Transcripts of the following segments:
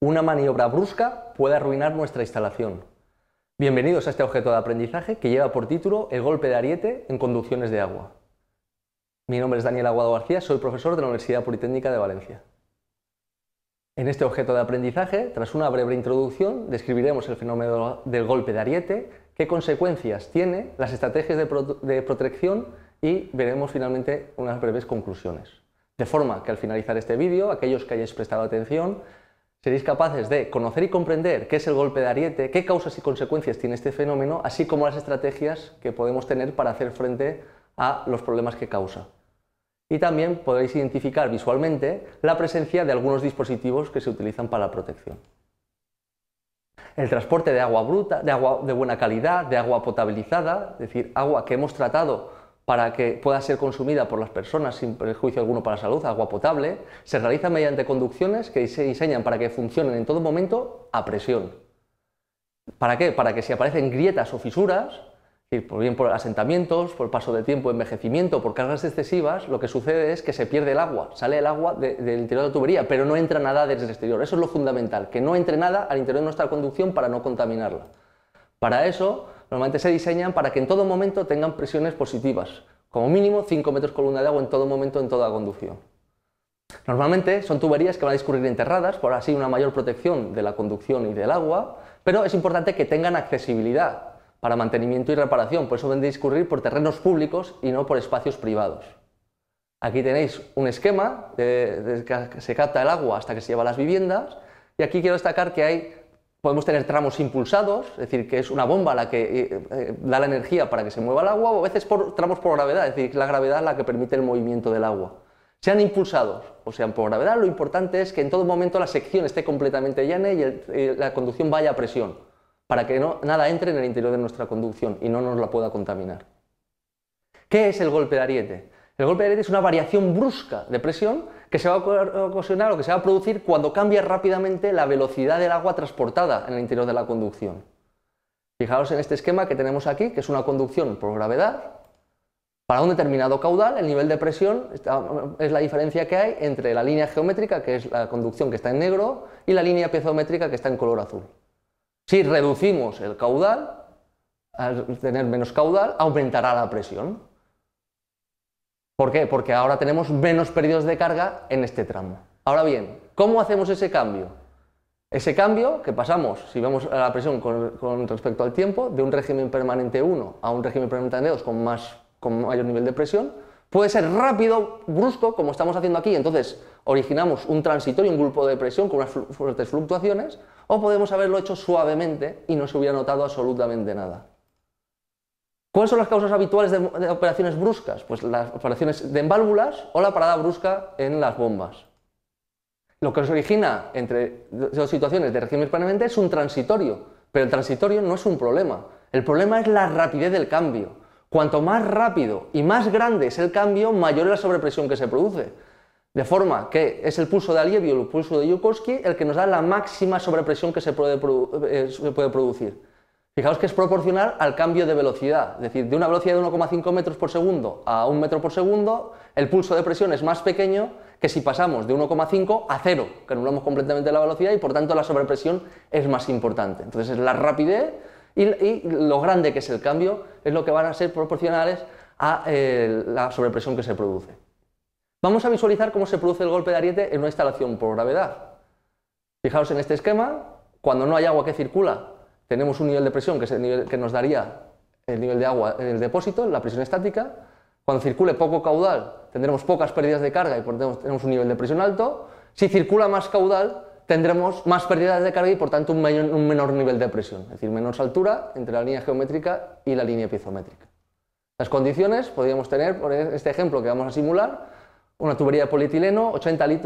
una maniobra brusca puede arruinar nuestra instalación. Bienvenidos a este objeto de aprendizaje que lleva por título El golpe de ariete en conducciones de agua. Mi nombre es Daniel Aguado García, soy profesor de la Universidad Politécnica de Valencia. En este objeto de aprendizaje, tras una breve introducción, describiremos el fenómeno del golpe de ariete, qué consecuencias tiene, las estrategias de, protección y veremos finalmente unas breves conclusiones. De forma que al finalizar este vídeo, aquellos que hayáis prestado atención Seréis capaces de conocer y comprender qué es el golpe de ariete, qué causas y consecuencias tiene este fenómeno, así como las estrategias que podemos tener para hacer frente a los problemas que causa. Y también podréis identificar visualmente la presencia de algunos dispositivos que se utilizan para la protección. El transporte de agua bruta, de agua de buena calidad, de agua potabilizada, es decir, agua que hemos tratado para que pueda ser consumida por las personas sin perjuicio alguno para la salud, agua potable, se realiza mediante conducciones que se diseñan para que funcionen en todo momento a presión. ¿Para qué? Para que si aparecen grietas o fisuras, por bien por asentamientos, por paso de tiempo, envejecimiento, por cargas excesivas, lo que sucede es que se pierde el agua, sale el agua del interior de la tubería, pero no entra nada desde el exterior. Eso es lo fundamental, que no entre nada al interior de nuestra conducción para no contaminarla. Para eso normalmente se diseñan para que en todo momento tengan presiones positivas, como mínimo 5 metros columna de agua en todo momento en toda conducción. Normalmente son tuberías que van a discurrir enterradas, por así una mayor protección de la conducción y del agua, pero es importante que tengan accesibilidad para mantenimiento y reparación, por eso van a discurrir por terrenos públicos y no por espacios privados. Aquí tenéis un esquema, desde que se capta el agua hasta que se lleva a las viviendas, y aquí quiero destacar que hay Podemos tener tramos impulsados, es decir, que es una bomba la que eh, eh, da la energía para que se mueva el agua, o a veces por, tramos por gravedad, es decir, la gravedad la que permite el movimiento del agua. Sean impulsados o sean por gravedad, lo importante es que en todo momento la sección esté completamente llena y, eh, la conducción vaya a presión, para que nada entre en el interior de nuestra conducción y no nos la pueda contaminar. ¿Qué es el golpe de ariete? El golpe de ariete es una variación brusca de presión que se va a ocasionar o que se va a producir cuando cambia rápidamente la velocidad del agua transportada en el interior de la conducción. Fijaros en este esquema que tenemos aquí, que es una conducción por gravedad. Para un determinado caudal, el nivel de presión es la diferencia que hay entre la línea geométrica, que es la conducción que está en negro, y la línea piezométrica que está en color azul. Si reducimos el caudal, al tener menos caudal, aumentará la presión. ¿Por qué? Porque ahora tenemos menos periodos de carga en este tramo. Ahora bien, ¿cómo hacemos ese cambio? Ese cambio que pasamos, si vemos la presión con, respecto al tiempo, de un régimen permanente 1 a un régimen permanente 2 con, más, con mayor nivel de presión, puede ser rápido, brusco, como estamos haciendo aquí. Entonces, originamos un transitorio, un grupo de presión con unas fuertes fluctuaciones, o podemos haberlo hecho suavemente y no se hubiera notado absolutamente nada. ¿Cuáles son las causas habituales de, operaciones bruscas? Pues las operaciones de válvulas o la parada brusca en las bombas. Lo que nos origina entre dos situaciones de régimen permanente es un transitorio, pero el transitorio no es un problema. El problema es la rapidez del cambio. Cuanto más rápido y más grande es el cambio, mayor es la sobrepresión que se produce. De forma que es el pulso de Alievi o el pulso de Yukoski el que nos da la máxima sobrepresión que se puede eh, producir. Fijaos que es proporcional al cambio de velocidad, es decir, de una velocidad de 1,5 metros por segundo a 1 metro por segundo, el pulso de presión es más pequeño que si pasamos de 1,5 a 0, que anulamos completamente la velocidad y por tanto la sobrepresión es más importante. Entonces la rapidez y, lo grande que es el cambio es lo que van a ser proporcionales a eh, la sobrepresión que se produce. Vamos a visualizar cómo se produce el golpe de ariete en una instalación por gravedad. Fijaos en este esquema, cuando no hay agua que circula tenemos un nivel de presión que es el nivel que nos daría el nivel de agua en el depósito, la presión estática. Cuando circule poco caudal, tendremos pocas pérdidas de carga y por tanto tenemos un nivel de presión alto. Si circula más caudal, tendremos más pérdidas de carga y por tanto un, menor nivel de presión, es decir, menos altura entre la línea geométrica y la línea piezométrica. Las condiciones podríamos tener, por este ejemplo que vamos a simular, una tubería de polietileno,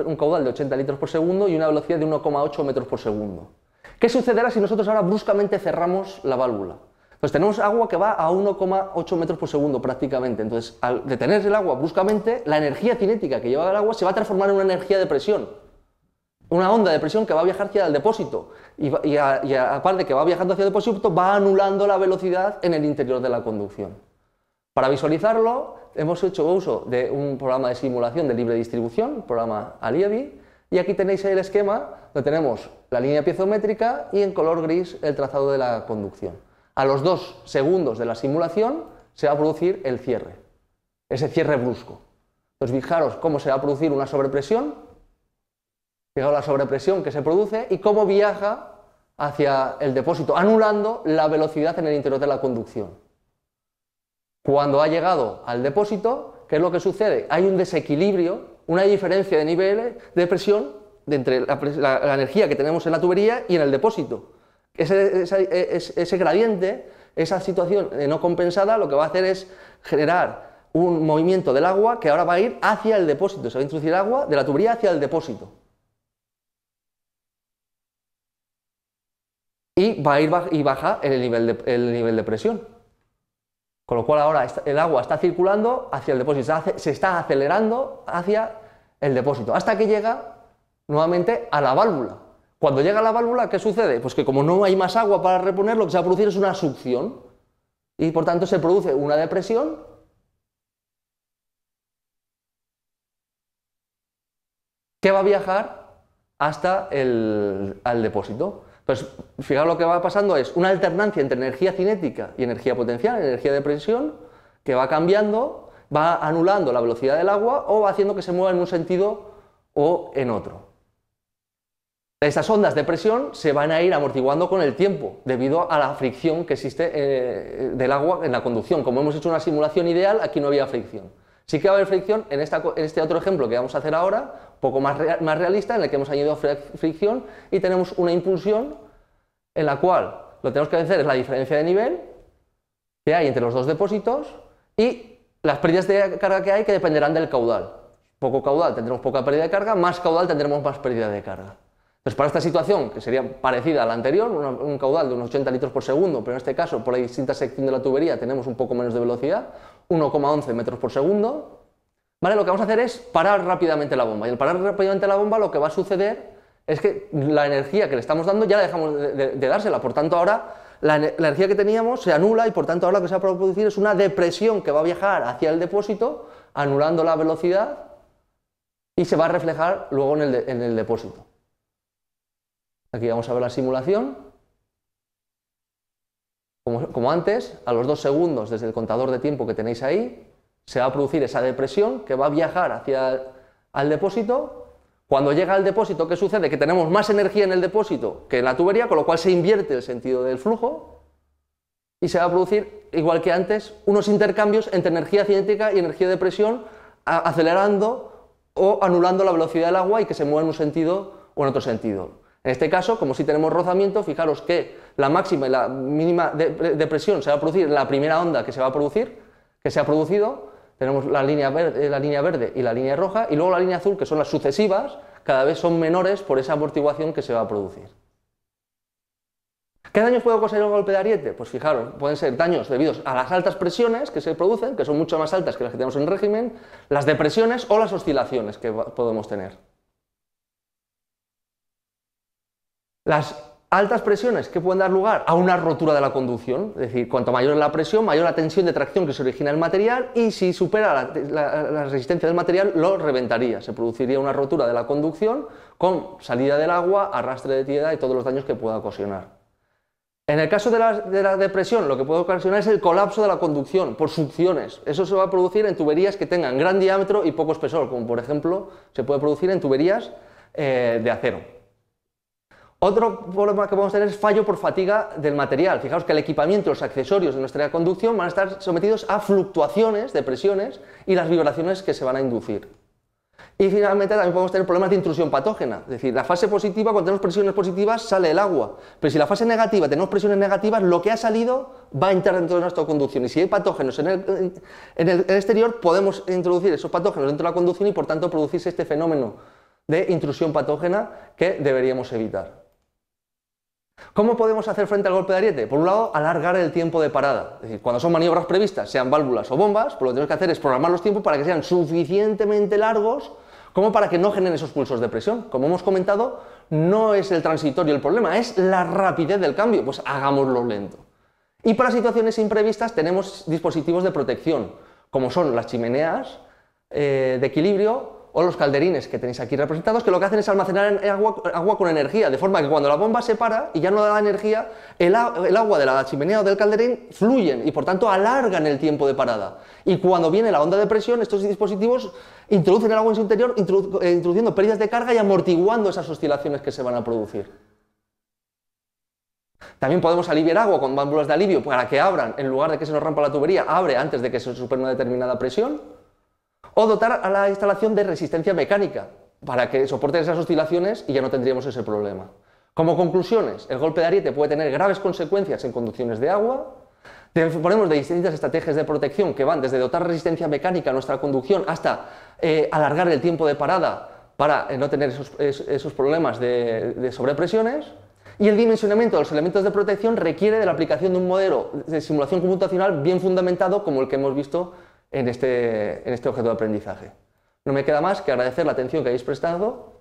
un caudal de 80 litros por segundo y una velocidad de 1,8 metros por segundo. ¿Qué sucederá si nosotros ahora bruscamente cerramos la válvula? Pues tenemos agua que va a 1,8 metros por segundo prácticamente. Entonces, al detenerse el agua bruscamente, la energía cinética que lleva el agua se va a transformar en una energía de presión. Una onda de presión que va a viajar hacia el depósito. Y, a, y aparte que va viajando hacia el depósito, va anulando la velocidad en el interior de la conducción. Para visualizarlo, hemos hecho uso de un programa de simulación de libre distribución, el programa Alievi, y aquí tenéis el esquema donde tenemos la línea piezométrica y en color gris el trazado de la conducción. A los dos segundos de la simulación se va a producir el cierre, ese cierre brusco. Entonces fijaros cómo se va a producir una sobrepresión, fijaros la sobrepresión que se produce y cómo viaja hacia el depósito, anulando la velocidad en el interior de la conducción. Cuando ha llegado al depósito, ¿qué es lo que sucede? Hay un desequilibrio una diferencia de nivel de presión de entre la, energía que tenemos en la tubería y en el depósito. Ese, e, ese, gradiente, esa situación eh, no compensada, lo que va a hacer es generar un movimiento del agua que ahora va a ir hacia el depósito, se va a introducir agua de la tubería hacia el depósito. Y va a ir y baja el nivel el nivel de presión. Con lo cual ahora el agua está circulando hacia el depósito, se está acelerando hacia el depósito, hasta que llega nuevamente a la válvula. Cuando llega a la válvula, ¿qué sucede? Pues que como no hay más agua para reponer, lo que se va a producir es una succión y por tanto se produce una depresión que va a viajar hasta el depósito. pues fijaos lo que va pasando es una alternancia entre energía cinética y energía potencial, energía de presión, que va cambiando va anulando la velocidad del agua o va haciendo que se mueva en un sentido o en otro. Estas ondas de presión se van a ir amortiguando con el tiempo debido a la fricción que existe eh, eh, del agua en la conducción. Como hemos hecho una simulación ideal, aquí no había fricción. Sí que va a haber fricción en, este otro ejemplo que vamos a hacer ahora, poco más, más realista, en el que hemos añadido fricción y tenemos una impulsión en la cual lo tenemos que vencer es la diferencia de nivel que hay entre los dos depósitos y las pérdidas de carga que hay que dependerán del caudal. Poco caudal tendremos poca pérdida de carga, más caudal tendremos más pérdida de carga. Entonces, para esta situación, que sería parecida a la anterior, un caudal de unos 80 litros por segundo, pero en este caso, por la distinta sección de la tubería, tenemos un poco menos de velocidad, 1,11 metros por segundo, ¿vale? Lo que vamos a hacer es parar rápidamente la bomba. Y al parar rápidamente la bomba, lo que va a suceder es que la energía que le estamos dando ya la dejamos de dársela. Por tanto, ahora la, energía que teníamos se anula y por tanto ahora lo que se va a producir es una depresión que va a viajar hacia el depósito, anulando la velocidad y se va a reflejar luego en el, depósito. Aquí vamos a ver la simulación. Como, como, antes, a los dos segundos desde el contador de tiempo que tenéis ahí, se va a producir esa depresión que va a viajar hacia el depósito cuando llega al depósito, ¿qué sucede? Que tenemos más energía en el depósito que en la tubería, con lo cual se invierte el sentido del flujo y se va a producir, igual que antes, unos intercambios entre energía cinética y energía de presión, acelerando o anulando la velocidad del agua y que se mueva en un sentido o en otro sentido. En este caso, como si tenemos rozamiento, fijaros que la máxima y la mínima de, presión se va a producir en la primera onda que se va a producir, que se ha producido, tenemos la línea, verde, eh, la línea verde y la línea roja y luego la línea azul, que son las sucesivas, cada vez son menores por esa amortiguación que se va a producir. ¿Qué daños puede causar un golpe de ariete? Pues fijaros, pueden ser daños debidos a las altas presiones que se producen, que son mucho más altas que las que tenemos en régimen, las depresiones o las oscilaciones que podemos tener. Las altas presiones que pueden dar lugar a una rotura de la conducción, es decir, cuanto mayor es la presión, mayor la tensión de tracción que se origina en el material y si supera la, resistencia del material lo reventaría, se produciría una rotura de la conducción con salida del agua, arrastre de tierra y todos los daños que pueda ocasionar. En el caso de la, depresión, lo que puede ocasionar es el colapso de la conducción por succiones. Eso se va a producir en tuberías que tengan gran diámetro y poco espesor, como por ejemplo se puede producir en tuberías eh, de acero. Otro problema que podemos tener es fallo por fatiga del material. Fijaos que el equipamiento, los accesorios de nuestra conducción van a estar sometidos a fluctuaciones de presiones y las vibraciones que se van a inducir. Y finalmente también podemos tener problemas de intrusión patógena. Es decir, la fase positiva, cuando tenemos presiones positivas, sale el agua. Pero si la fase negativa tenemos presiones negativas, lo que ha salido va a entrar dentro de nuestra conducción. Y si hay patógenos en el, en el exterior, podemos introducir esos patógenos dentro de la conducción y por tanto producirse este fenómeno de intrusión patógena que deberíamos evitar. ¿Cómo podemos hacer frente al golpe de ariete? Por un lado, alargar el tiempo de parada. Es decir, cuando son maniobras previstas, sean válvulas o bombas, pues lo que tenemos que hacer es programar los tiempos para que sean suficientemente largos como para que no generen esos pulsos de presión. Como hemos comentado, no es el transitorio el problema, es la rapidez del cambio. Pues hagámoslo lento. Y para situaciones imprevistas tenemos dispositivos de protección, como son las chimeneas eh, de equilibrio o los calderines que tenéis aquí representados, que lo que hacen es almacenar agua, con energía, de forma que cuando la bomba se para y ya no da energía, el, agua de la chimenea o del calderín fluyen y por tanto alargan el tiempo de parada. Y cuando viene la onda de presión, estos dispositivos introducen el agua en su interior, eh, introduciendo pérdidas de carga y amortiguando esas oscilaciones que se van a producir. También podemos aliviar agua con válvulas de alivio para que abran, en lugar de que se nos rompa la tubería, abre antes de que se supere una determinada presión. O dotar a la instalación de resistencia mecánica para que soporte esas oscilaciones y ya no tendríamos ese problema. Como conclusiones, el golpe de ariete puede tener graves consecuencias en conducciones de agua. Tenemos de distintas estrategias de protección que van desde dotar resistencia mecánica a nuestra conducción hasta eh, alargar el tiempo de parada para eh, no tener esos, problemas de sobrepresiones. Y el dimensionamiento de los elementos de protección requiere de la aplicación de un modelo de simulación computacional bien fundamentado como el que hemos visto en este, en este objeto de aprendizaje. No me queda más que agradecer la atención que habéis prestado